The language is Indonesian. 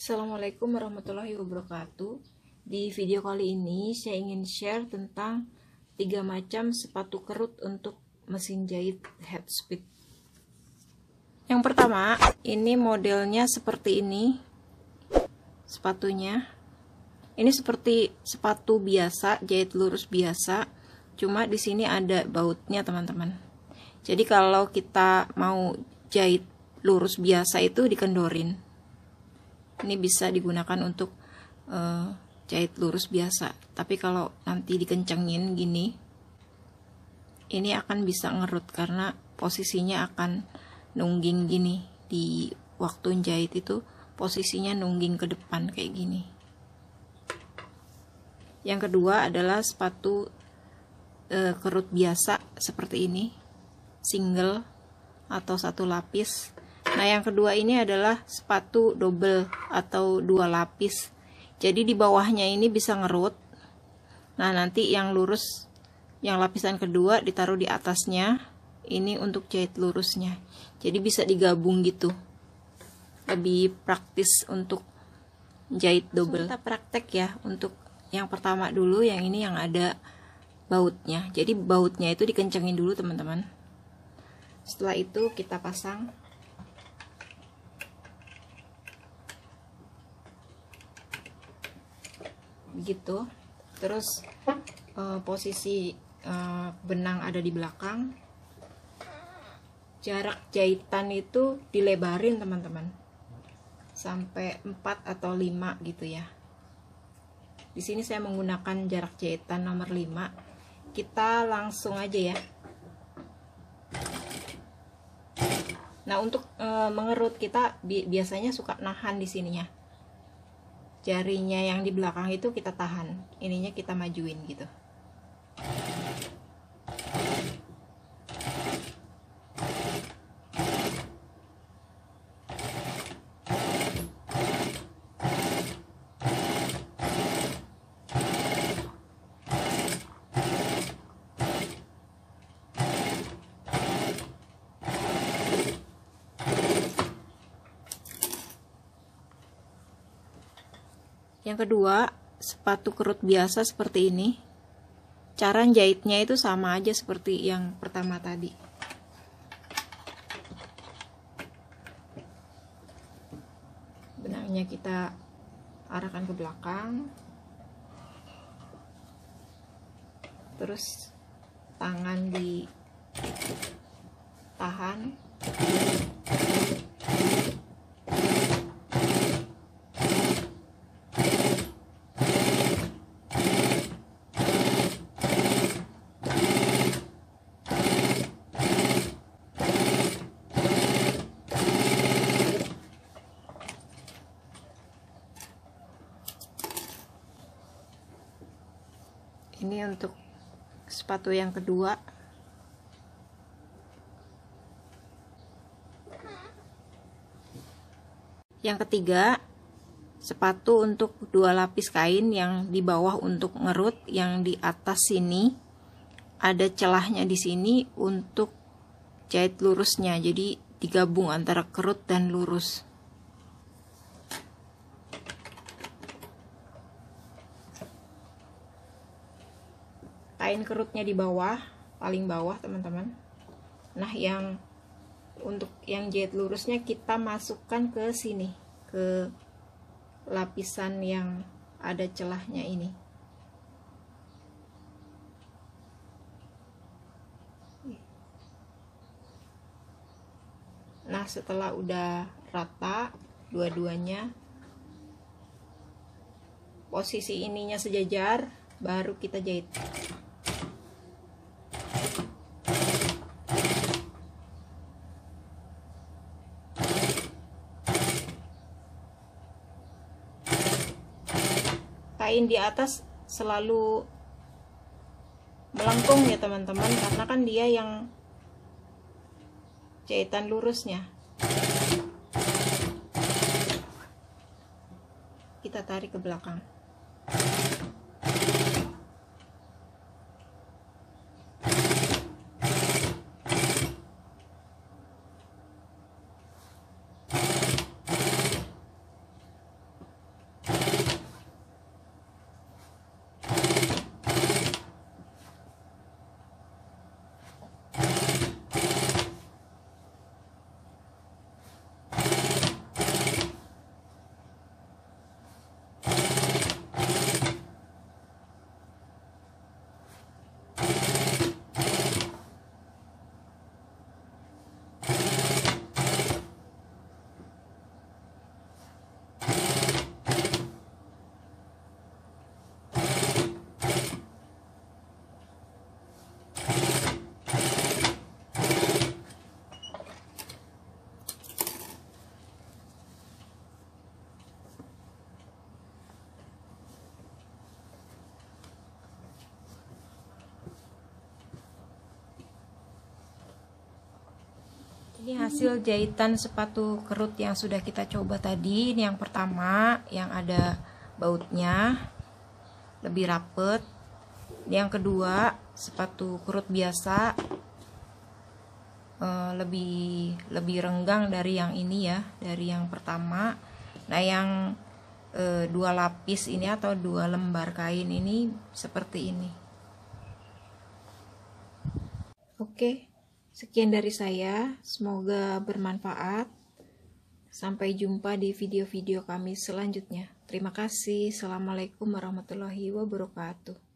Assalamualaikum warahmatullahi wabarakatuh. Di video kali ini saya ingin share tentang tiga macam sepatu kerut untuk mesin jahit head speed. Yang pertama, ini modelnya seperti ini. Sepatunya. Ini seperti sepatu biasa, jahit lurus biasa, cuma di sini ada bautnya, teman-teman. Jadi kalau kita mau jahit lurus biasa itu dikendorin ini bisa digunakan untuk uh, jahit lurus biasa tapi kalau nanti dikencengin gini ini akan bisa ngerut karena posisinya akan nungging gini di waktu jahit itu posisinya nungging ke depan kayak gini yang kedua adalah sepatu e, kerut biasa seperti ini single atau satu lapis Nah, yang kedua ini adalah sepatu double atau dua lapis. Jadi di bawahnya ini bisa ngerut. Nah, nanti yang lurus yang lapisan kedua ditaruh di atasnya. Ini untuk jahit lurusnya. Jadi bisa digabung gitu. Lebih praktis untuk jahit double. Langsung kita praktek ya untuk yang pertama dulu, yang ini yang ada bautnya. Jadi bautnya itu dikencengin dulu, teman-teman. Setelah itu kita pasang begitu terus uh, posisi uh, benang ada di belakang jarak jahitan itu dilebarin teman-teman sampai 4 atau 5 gitu ya di sini saya menggunakan jarak jahitan nomor 5 kita langsung aja ya nah untuk e, mengerut kita bi biasanya suka nahan di sininya jarinya yang di belakang itu kita tahan ininya kita majuin gitu Yang kedua, sepatu kerut biasa seperti ini. Cara jahitnya itu sama aja seperti yang pertama tadi. Benangnya kita arahkan ke belakang. Terus tangan ditahan ini untuk sepatu yang kedua yang ketiga sepatu untuk dua lapis kain yang di bawah untuk ngerut yang di atas sini ada celahnya di sini untuk jahit lurusnya jadi digabung antara kerut dan lurus Kain kerutnya di bawah paling bawah teman-teman nah yang untuk yang jahit lurusnya kita masukkan ke sini ke lapisan yang ada celahnya ini nah setelah udah rata dua-duanya posisi ininya sejajar baru kita jahit kain di atas selalu melengkung ya teman-teman karena kan dia yang jahitan lurusnya kita tarik ke belakang Ini hasil jahitan sepatu kerut yang sudah kita coba tadi. Ini yang pertama yang ada bautnya lebih rapet. Ini yang kedua sepatu kerut biasa eh, lebih lebih renggang dari yang ini ya, dari yang pertama. Nah yang eh, dua lapis ini atau dua lembar kain ini seperti ini. Oke. Okay. Sekian dari saya, semoga bermanfaat. Sampai jumpa di video-video kami selanjutnya. Terima kasih. Assalamualaikum warahmatullahi wabarakatuh.